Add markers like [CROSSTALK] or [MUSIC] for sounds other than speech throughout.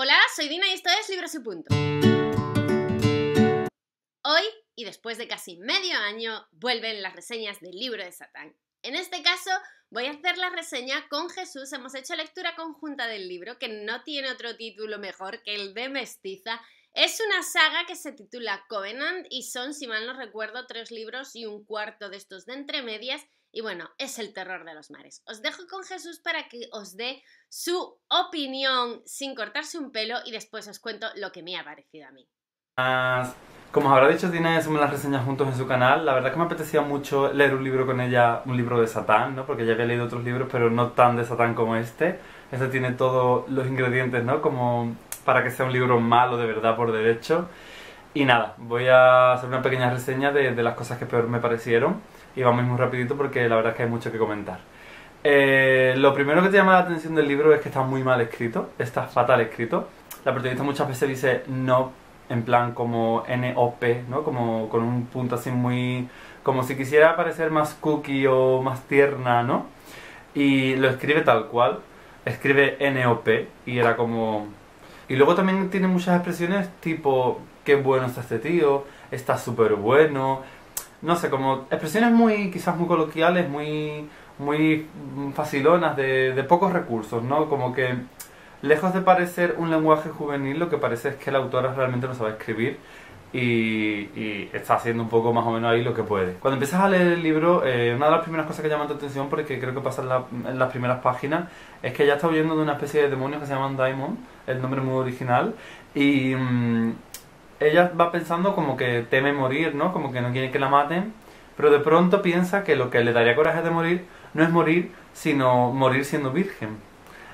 Hola, soy Dina y esto es Libros y Punto. Hoy, y después de casi medio año, vuelven las reseñas del libro de Satán. En este caso, voy a hacer la reseña con Jesús. Hemos hecho lectura conjunta del libro, que no tiene otro título mejor que el de Mestiza. Es una saga que se titula Covenant y son, si mal no recuerdo, tres libros y un cuarto de estos de entre medias. Y bueno, es el terror de los mares. Os dejo con Jesús para que os dé su opinión sin cortarse un pelo y después os cuento lo que me ha parecido a mí. Como os habrá dicho, tiene me las reseñas juntos en su canal. La verdad es que me apetecía mucho leer un libro con ella, un libro de Satán, ¿no? Porque ya había leído otros libros, pero no tan de Satán como este. Este tiene todos los ingredientes, ¿no? Como para que sea un libro malo de verdad por derecho. Y nada, voy a hacer una pequeña reseña de las cosas que peor me parecieron y vamos muy rapidito porque la verdad es que hay mucho que comentar. Eh, lo primero que te llama la atención del libro es que está muy mal escrito, está fatal escrito. La protagonista muchas veces dice no en plan como N-O-P, ¿no? Como con un punto así muy... como si quisiera parecer más cookie o más tierna, ¿no? Y lo escribe tal cual, escribe N-O-P y era como... Y luego también tiene muchas expresiones tipo, qué bueno está este tío, está súper bueno, no sé, como expresiones muy, quizás muy coloquiales, muy, muy facilonas, de, pocos recursos, ¿no? Como que lejos de parecer un lenguaje juvenil, lo que parece es que la autora realmente no sabe escribir y, está haciendo un poco más o menos ahí lo que puede. Cuando empiezas a leer el libro, eh, una de las primeras cosas que llaman tu atención, porque creo que pasa en, las primeras páginas, es que ya está huyendo de una especie de demonios que se llaman Daimon, el nombre muy original, y... Mm, ella va pensando como que teme morir, ¿no? Como que no quiere que la maten, pero de pronto piensa que lo que le daría coraje de morir no es morir, sino morir siendo virgen.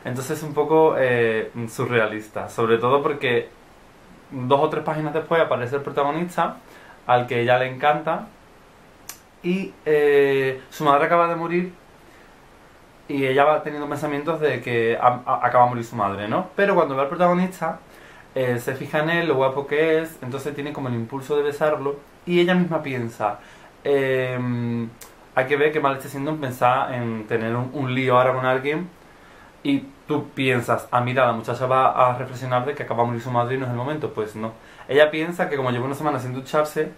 Entonces es un poco eh, surrealista, sobre todo porque dos o tres páginas después aparece el protagonista, al que ella le encanta, y eh, su madre acaba de morir y ella va teniendo pensamientos de que acaba de morir su madre, ¿no? Pero cuando ve al protagonista, eh, se fija en él, lo guapo que es, entonces tiene como el impulso de besarlo y ella misma piensa, em, hay que ver qué mal está siendo pensar en tener un, lío ahora con alguien y tú piensas, a ah, mira, la muchacha va a reflexionar de que acaba de morir su madre y no es el momento, pues no. Ella piensa que como lleva una semana sin ducharse,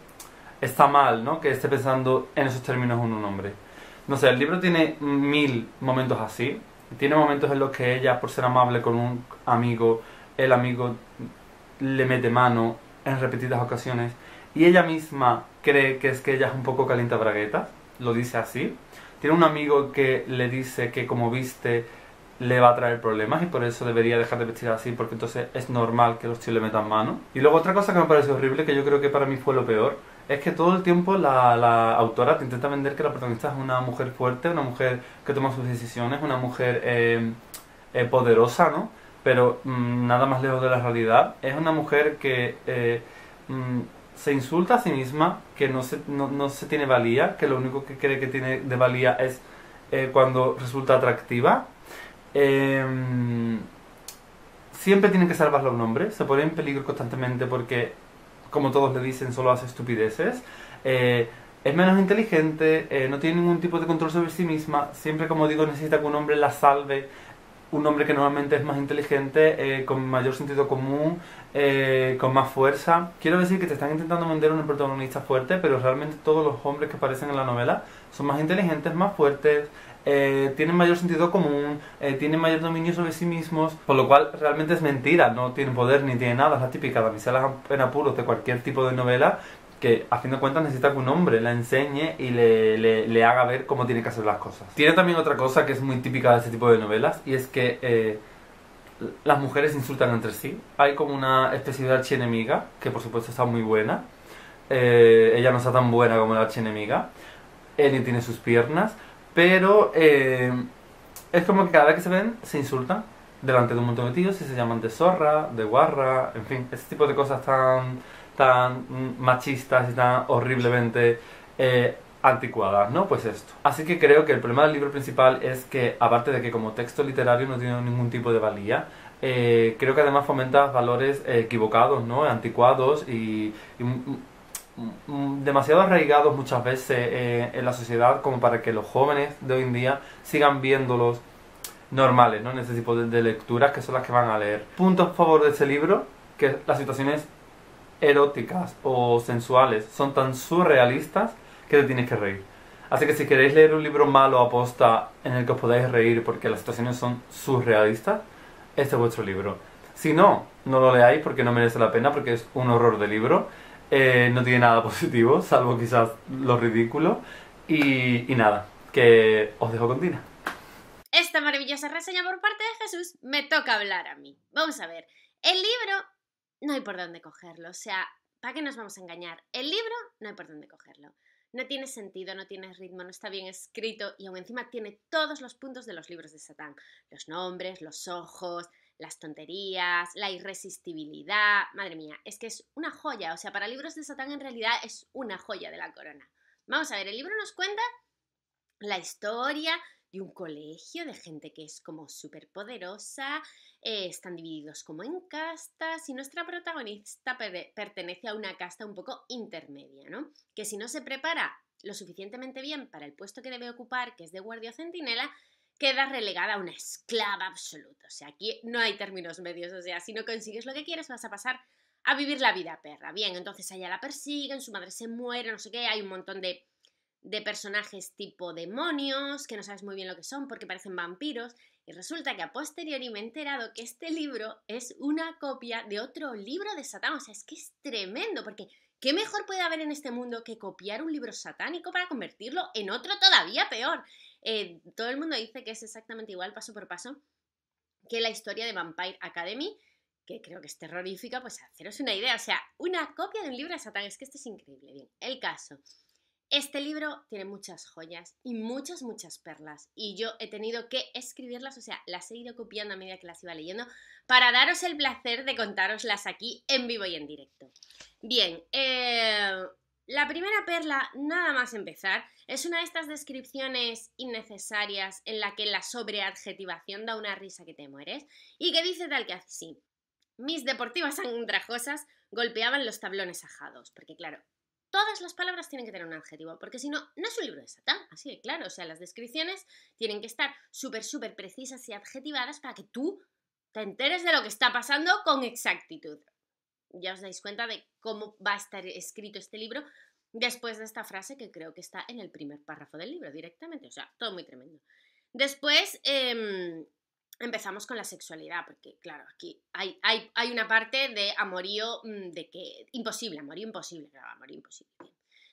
está mal, ¿no? Que esté pensando en esos términos en un hombre. No sé, el libro tiene mil momentos así. Tiene momentos en los que ella, por ser amable con un amigo, el amigo le mete mano en repetidas ocasiones y ella misma cree que es que ella es un poco calienta bragueta, lo dice así. Tiene un amigo que le dice que como viste le va a traer problemas y por eso debería dejar de vestir así porque entonces es normal que los tíos le metan mano. Y luego otra cosa que me parece horrible, que yo creo que para mí fue lo peor, es que todo el tiempo la, autora te intenta vender que la protagonista es una mujer fuerte, una mujer que toma sus decisiones, una mujer eh, eh, poderosa, ¿no? pero mm, nada más lejos de la realidad. Es una mujer que eh, mm, se insulta a sí misma, que no se, tiene valía, que lo único que cree que tiene de valía es eh, cuando resulta atractiva. Em, siempre tiene que salvar a un hombre, se pone en peligro constantemente porque, como todos le dicen, solo hace estupideces. Eh, es menos inteligente, no tiene ningún tipo de control sobre sí misma, siempre como digo necesita que un hombre la salve, un hombre que normalmente es más inteligente, eh, con mayor sentido común, eh, con más fuerza. Quiero decir que te están intentando vender un protagonista fuerte, pero realmente todos los hombres que aparecen en la novela son más inteligentes, más fuertes, eh, tienen mayor sentido común, tienen mayor dominio sobre sí mismos, por lo cual realmente es mentira, no tienen poder ni tienen nada, es la típica damisela en apuros de cualquier tipo de novela que a fin de cuentas necesita que un hombre la enseñe y le, haga ver cómo tiene que hacer las cosas. Tiene también otra cosa que es muy típica de este tipo de novelas y es que eh, las mujeres insultan entre sí. Hay como una especie de archienemiga, que por supuesto está muy buena. Eh, ella no está tan buena como la archienemiga. ni tiene sus piernas, pero eh, es como que cada vez que se ven se insultan delante de un montón de tíos y se llaman de zorra, de guarra, en fin, ese tipo de cosas tan tan machistas y tan horriblemente eh, anticuadas, ¿no? Pues esto. Así que creo que el problema del libro principal es que, aparte de que como texto literario no tiene ningún tipo de valía, eh, creo que además fomenta valores equivocados, ¿no? Anticuados y, demasiado arraigados muchas veces eh, en la sociedad como para que los jóvenes de hoy en día sigan viéndolos normales, ¿no? En ese tipo de, de lecturas que son las que van a leer. Punto a favor de ese libro, que la situación es eróticas o sensuales son tan surrealistas que te tienes que reír. Así que si queréis leer un libro malo aposta en el que os podáis reír porque las situaciones son surrealistas, este es vuestro libro. Si no, no lo leáis porque no merece la pena, porque es un horror de libro. Eh, no tiene nada positivo, [LAUGHS] salvo quizás lo ridículo. Y, nada, que os dejo con Esta maravillosa reseña por parte de Jesús me toca hablar a mí. Vamos a ver. El libro no hay por dónde cogerlo. O sea, ¿para qué nos vamos a engañar? El libro no hay por dónde cogerlo. No tiene sentido, no tiene ritmo, no está bien escrito y aún encima tiene todos los puntos de los libros de Satán. Los nombres, los ojos, las tonterías, la irresistibilidad. Madre mía, es que es una joya. O sea, para libros de Satán en realidad es una joya de la corona. Vamos a ver, el libro nos cuenta la historia de un colegio, de gente que es como súper poderosa, eh, están divididos como en castas y nuestra protagonista pertenece a una casta un poco intermedia, ¿no? Que si no se prepara lo suficientemente bien para el puesto que debe ocupar, que es de guardia centinela, queda relegada a una esclava absoluta. O sea, aquí no hay términos medios, o sea, si no consigues lo que quieres vas a pasar a vivir la vida perra. Bien, entonces allá la persiguen, su madre se muere, no sé qué, hay un montón de de personajes tipo demonios, que no sabes muy bien lo que son porque parecen vampiros, y resulta que a posteriori me he enterado que este libro es una copia de otro libro de Satán. O sea, es que es tremendo, porque ¿qué mejor puede haber en este mundo que copiar un libro satánico para convertirlo en otro todavía peor? Eh, todo el mundo dice que es exactamente igual, paso por paso, que la historia de Vampire Academy, que creo que es terrorífica, pues haceros una idea. O sea, una copia de un libro de Satán. Es que esto es increíble. Bien, el caso este libro tiene muchas joyas y muchas, muchas perlas. Y yo he tenido que escribirlas, o sea, las he ido copiando a medida que las iba leyendo, para daros el placer de contároslas aquí en vivo y en directo. Bien, eh, la primera perla, nada más empezar, es una de estas descripciones innecesarias en la que la sobreadjetivación da una risa que te mueres y que dice tal que así. Mis deportivas [LAUGHS] andrajosas golpeaban los tablones ajados, porque claro, todas las palabras tienen que tener un adjetivo, porque si no, no es un libro de Satán, así de claro. O sea, las descripciones tienen que estar súper, súper precisas y adjetivadas para que tú te enteres de lo que está pasando con exactitud. Ya os dais cuenta de cómo va a estar escrito este libro después de esta frase que creo que está en el primer párrafo del libro directamente. O sea, todo muy tremendo. Después, eh, empezamos con la sexualidad, porque claro, aquí hay, hay, hay una parte de amorío mm, de que imposible, amorío imposible, claro, amorío imposible.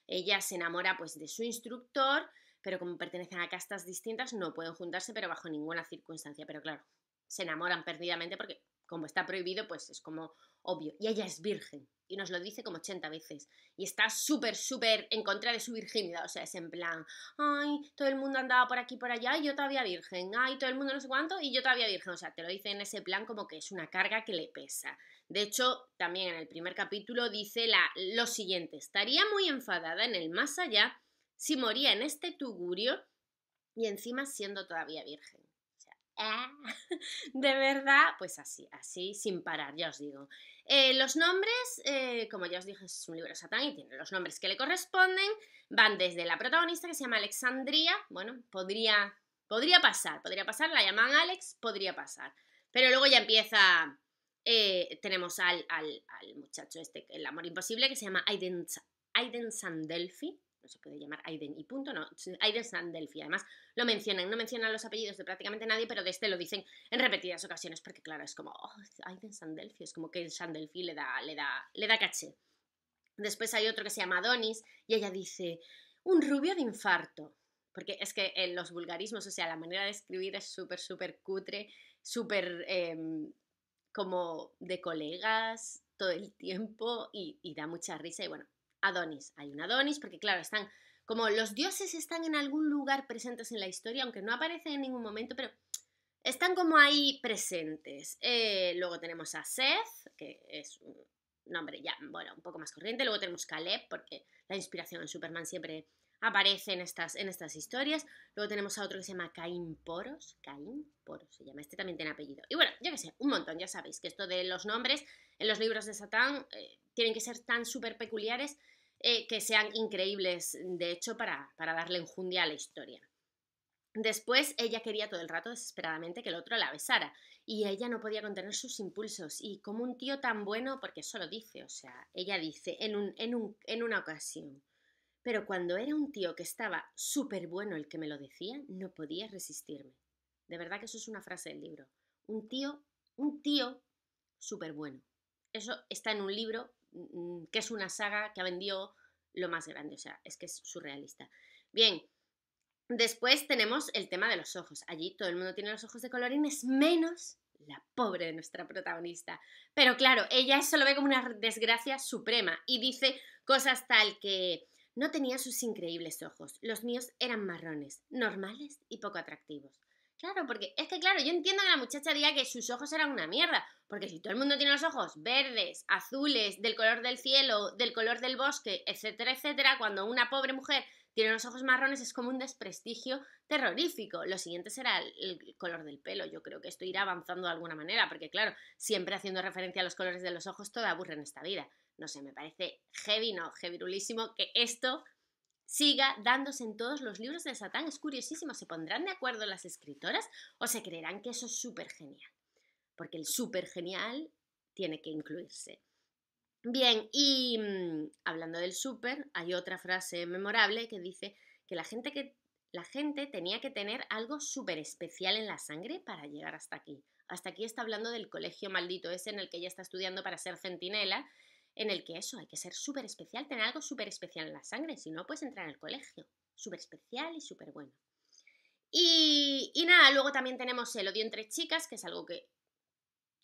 Ella se enamora pues de su instructor, pero como pertenecen a castas distintas no pueden juntarse, pero bajo ninguna circunstancia, pero claro, se enamoran perdidamente porque como está prohibido, pues es como obvio. Y ella es virgen. Y nos lo dice como 80 veces. Y está súper, súper en contra de su virginidad. O sea, es en plan, ay, todo el mundo andaba por aquí, por allá, y yo todavía virgen. Ay, todo el mundo no sé cuánto, y yo todavía virgen. O sea, te lo dice en ese plan como que es una carga que le pesa. De hecho, también en el primer capítulo dice la, lo siguiente. Estaría muy enfadada en el más allá si moría en este tugurio y encima siendo todavía virgen. Ah, [LAUGHS] de verdad, pues así, así, sin parar, ya os digo. Eh, los nombres, eh, como ya os dije, es un libro satán y tiene los nombres que le corresponden, van desde la protagonista que se llama Alexandria, bueno, podría, podría pasar, podría pasar, la llaman Alex, podría pasar, pero luego ya empieza, eh, tenemos al, al, muchacho este, el amor imposible, que se llama Aiden, Aiden Sandelfi, no se puede llamar Aiden y punto, no, Aiden Sandelfi. Además, lo mencionan, no mencionan los apellidos de prácticamente nadie, pero de este lo dicen en repetidas ocasiones, porque claro, es como, oh, Aiden Sandelfi, es como que el Sandelfi le da, le da, le da caché. Después hay otro que se llama Donis y ella dice, un rubio de infarto. Porque es que en los vulgarismos, o sea, la manera de escribir es súper, súper cutre, súper em, como de colegas todo el tiempo y da mucha risa. Y bueno, Adonis. Hay un Adonis porque, claro, están como los dioses están en algún lugar presentes en la historia, aunque no aparecen en ningún momento, pero están como ahí presentes. Eh, luego tenemos a Seth, que es un nombre ya, bueno, un poco más corriente. Luego tenemos Caleb, porque la inspiración en Superman siempre aparece en estas, en estas historias. Luego tenemos a otro que se llama Caín Poros. Caín Poros se llama. Este también tiene apellido. Y bueno, ya que sé, un montón. Ya sabéis que esto de los nombres en los libros de Satán eh, tienen que ser tan súper peculiares eh, que sean increíbles, de hecho, para, darle enjundia a la historia. Después ella quería todo el rato desesperadamente que el otro la besara y ella no podía contener sus impulsos y como un tío tan bueno, porque eso lo dice, o sea, ella dice en, un, en, un, en una ocasión, pero cuando era un tío que estaba súper bueno el que me lo decía, no podía resistirme. De verdad que eso es una frase del libro. Un tío, un tío súper bueno. Eso está en un libro Mm, que es una saga que ha vendido lo más grande, o sea, es que es surrealista. Bien, después tenemos el tema de los ojos. Allí todo el mundo tiene los ojos de colorines, menos la pobre de nuestra protagonista. Pero claro, ella eso lo ve como una desgracia suprema y dice cosas tal que no tenía sus increíbles ojos, los míos eran marrones, normales y poco atractivos. Claro, porque es que, claro, yo entiendo que la muchacha diga que sus ojos eran una mierda, porque si todo el mundo tiene los ojos verdes, azules, del color del cielo, del color del bosque, etcétera, etcétera, cuando una pobre mujer tiene los ojos marrones es como un desprestigio terrorífico. Lo siguiente será el, color del pelo, yo creo que esto irá avanzando de alguna manera, porque claro, siempre haciendo referencia a los colores de los ojos, todo aburre en esta vida. No sé, me parece heavy, no, heavy que esto siga dándose en todos los libros de Satán. Es curiosísimo, ¿se pondrán de acuerdo las escritoras o se creerán que eso es súper genial? Porque el súper genial tiene que incluirse. Bien, y mm, hablando del súper, hay otra frase memorable que dice que la gente que la gente tenía que tener algo súper especial en la sangre para llegar hasta aquí. Hasta aquí está hablando del colegio maldito ese en el que ella está estudiando para ser centinela en el que eso, hay que ser súper especial, tener algo súper especial en la sangre, si no puedes entrar al colegio. Súper especial y súper bueno. Y, y, nada, luego también tenemos el odio entre chicas, que es algo que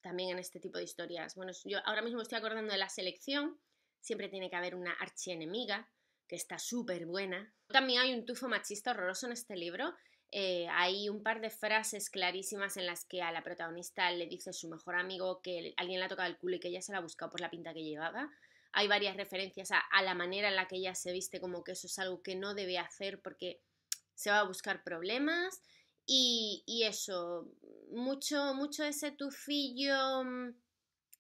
también en este tipo de historias, bueno, yo ahora mismo estoy acordando de la selección, siempre tiene que haber una archienemiga, que está súper buena. También hay un tufo machista horroroso en este libro, eh, hay un par de frases clarísimas en las que a la protagonista le dice su mejor amigo que alguien le ha tocado el culo y que ella se la ha buscado por la pinta que llevaba. Hay varias referencias a, la manera en la que ella se viste, como que eso es algo que no debe hacer porque se va a buscar problemas. Y, eso, mucho, mucho ese tufillo mm,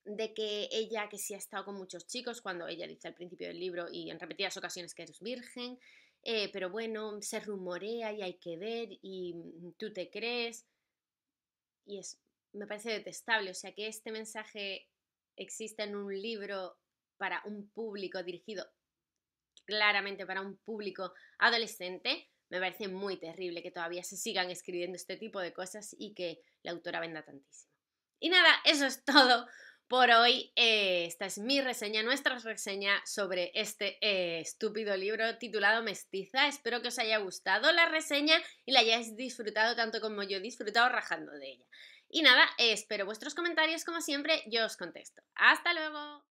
de que ella, que sí ha estado con muchos chicos, cuando ella dice al principio del libro y en repetidas ocasiones que es virgen, eh, pero bueno, se rumorea y hay que ver y mm, tú te crees. Y es, me parece detestable, o sea que este mensaje exista en un libro para un público dirigido claramente para un público adolescente, me parece muy terrible que todavía se sigan escribiendo este tipo de cosas y que la autora venda tantísimo. Y nada, eso es todo por hoy. Eh, esta es mi reseña, nuestra reseña sobre este eh, estúpido libro titulado Mestiza. Espero que os haya gustado la reseña y la hayáis disfrutado tanto como yo he disfrutado rajando de ella. Y nada, eh, espero vuestros comentarios como siempre, yo os contesto. ¡Hasta luego!